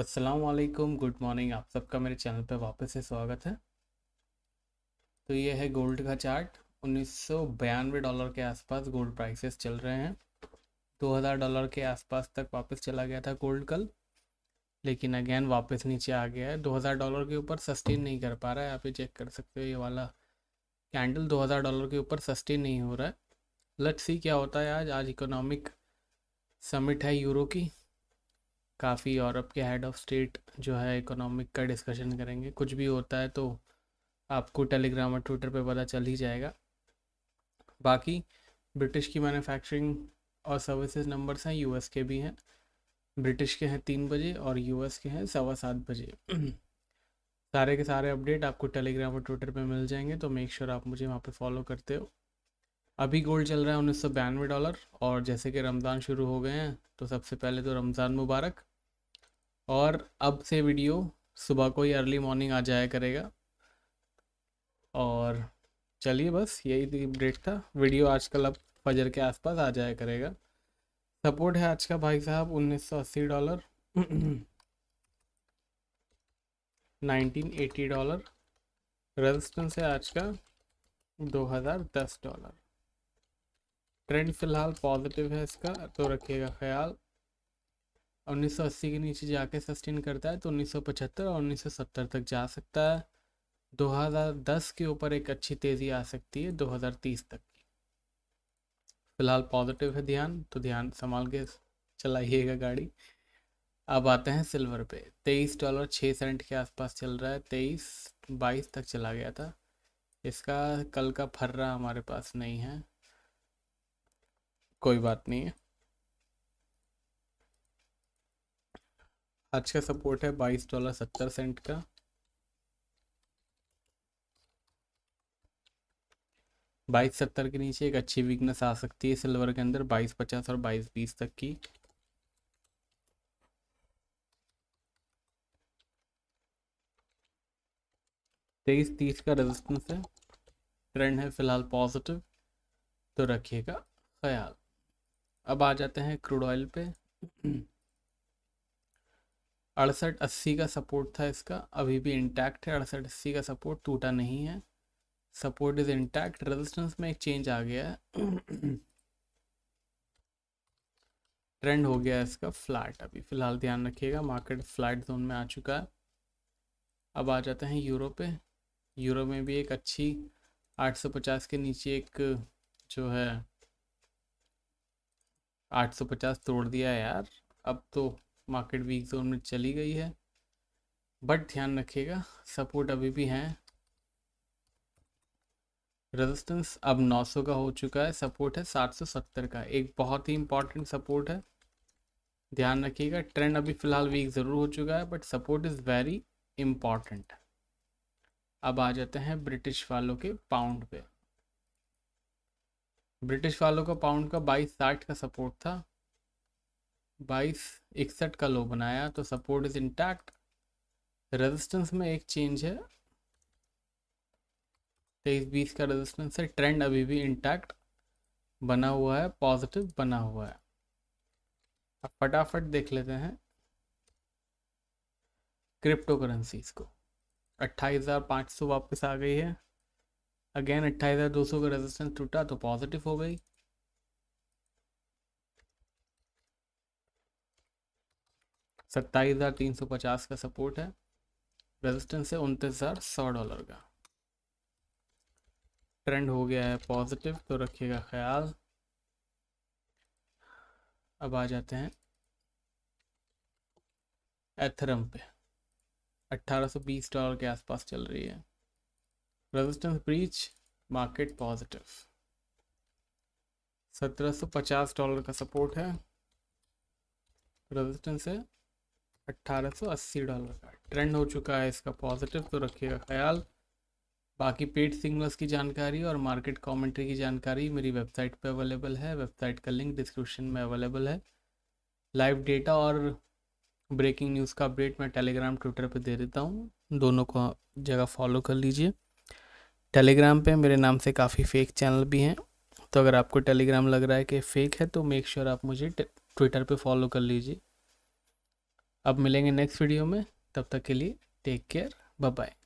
अस्सलाम वालेकुम good morning आप सबका मेरे चैनल पर वापस से स्वागत है तो ये है गोल्ड का चार्ट उन्नीस डॉलर के आसपास गोल्ड प्राइसेस चल रहे हैं 2000 डॉलर के आसपास तक वापस चला गया था गोल्ड कल लेकिन अगेन वापस नीचे आ गया है 2000 डॉलर के ऊपर सस्टेन नहीं कर पा रहा है आप ये चेक कर सकते हो ये वाला कैंडल हज़ार डॉलर के ऊपर सस्टेन नहीं हो रहा है लट्स सी क्या होता है आज आज इकोनॉमिक समिट है यूरो की काफ़ी यूरोप के हेड ऑफ स्टेट जो है इकोनॉमिक का डिस्कशन करेंगे कुछ भी होता है तो आपको टेलीग्राम और ट्विटर पे पता चल ही जाएगा बाकी ब्रिटिश की मैन्युफैक्चरिंग और सर्विसेज नंबर्स हैं यूएस के भी हैं ब्रिटिश के हैं तीन बजे और यूएस के हैं सवा सात बजे सारे के सारे अपडेट आपको टेलीग्राम और ट्विटर पे मिल जाएंगे तो मेक श्योर sure आप मुझे वहाँ पे फॉलो करते हो अभी गोल्ड चल रहा है उन्नीस सौ बयानवे डॉलर और जैसे कि रमज़ान शुरू हो गए हैं तो सबसे पहले तो रमज़ान मुबारक और अब से वीडियो सुबह को ही अर्ली मॉर्निंग आ जाया करेगा और चलिए बस यही अपडेट था वीडियो आजकल अब फजर के आसपास आ जाया करेगा सपोर्ट है आज का भाई साहब 1980 डॉलर 1980 डॉलर रेजिस्टेंस है आज का 2010 डॉलर ट्रेंड फिलहाल पॉजिटिव है इसका तो रखिएगा ख्याल 1980 के नीचे जाके सस्टेन करता है तो 1975 और 1970 तक जा सकता है 2010 के ऊपर एक अच्छी तेज़ी आ सकती है 2030 तक फिलहाल पॉजिटिव है ध्यान तो ध्यान संभाल के चलाइएगा गाड़ी अब आते हैं सिल्वर पे तेईस डॉलर छः सेंट के आसपास चल रहा है तेईस बाईस तक चला गया था इसका कल का फर्रा हमारे पास नहीं है कोई बात नहीं है आज का सपोर्ट है बाईस डॉलर सत्तर सेंट का बाईस सत्तर के नीचे एक अच्छी वीकनेस आ सकती है सिल्वर के अंदर बाईस पचास और बाईस बीस तक की तेईस तीस का रेजिस्टेंस है ट्रेंड है फिलहाल पॉजिटिव तो रखिएगा ख्याल अब आ जाते हैं क्रूड ऑयल पे अड़सठ अस्सी का सपोर्ट था इसका अभी भी इंटैक्ट है अड़सठ अस्सी का सपोर्ट टूटा नहीं है सपोर्ट इज इंटैक्ट रेजिस्टेंस में एक चेंज आ गया है ट्रेंड हो गया इसका फ्लैट अभी फ़िलहाल ध्यान रखिएगा मार्केट फ्लैट जोन में आ चुका है अब आ जाते हैं यूरो पे यूरो में भी एक अच्छी आठ सौ पचास के नीचे एक जो है 850 तोड़ दिया यार अब तो मार्केट वीक जोन में चली गई है बट ध्यान रखिएगा सपोर्ट अभी भी हैं रेजिस्टेंस अब 900 का हो चुका है सपोर्ट है 770 का एक बहुत ही इंपॉर्टेंट सपोर्ट है ध्यान रखिएगा ट्रेंड अभी फ़िलहाल वीक ज़रूर हो चुका है but support is very important अब आ जाते हैं ब्रिटिश वालों के पाउंड पे ब्रिटिश वालों का पाउंड का बाईस साठ का सपोर्ट था बाईस इकसठ का लो बनाया तो सपोर्ट इज इंटैक्ट रेजिस्टेंस में एक चेंज है तेईस बीस का रेजिस्टेंस है ट्रेंड अभी भी इंटैक्ट बना हुआ है पॉजिटिव बना हुआ है अब फटाफट देख लेते हैं क्रिप्टो करेंसीज को अट्ठाईस हज़ार पाँच सौ वापस आ गई है अगेन अट्ठाईस हज़ार दो सौ का रेजिस्टेंस टूटा तो पॉजिटिव हो गई सत्ताईस हज़ार तीन सौ पचास का सपोर्ट है रेजिस्टेंस है उनतीस हज़ार सौ डॉलर का ट्रेंड हो गया है पॉजिटिव तो रखिएगा ख्याल अब आ जाते हैं एथरम पे अट्ठारह सौ बीस डॉलर के आसपास चल रही है resistance breach market positive 1750 dollar का सपोर्ट है रेजिस्टेंस है 1880 डॉलर का ट्रेंड हो चुका है इसका पॉजिटिव तो रखिएगा ख्याल बाकी पेड सिग्नल्स की जानकारी और मार्केट कमेंट्री की जानकारी मेरी वेबसाइट पे अवेलेबल है वेबसाइट का लिंक डिस्क्रिप्शन में अवेलेबल है लाइव डेटा और ब्रेकिंग न्यूज़ का अपडेट मैं टेलीग्राम ट्विटर पे दे देता हूँ दोनों को जगह फॉलो कर लीजिए टेलीग्राम पे मेरे नाम से काफ़ी फेक चैनल भी हैं तो अगर आपको टेलीग्राम लग रहा है कि फ़ेक है तो मेक श्योर sure आप मुझे ट्विटर पे फॉलो कर लीजिए अब मिलेंगे नेक्स्ट वीडियो में तब तक के लिए टेक केयर बाय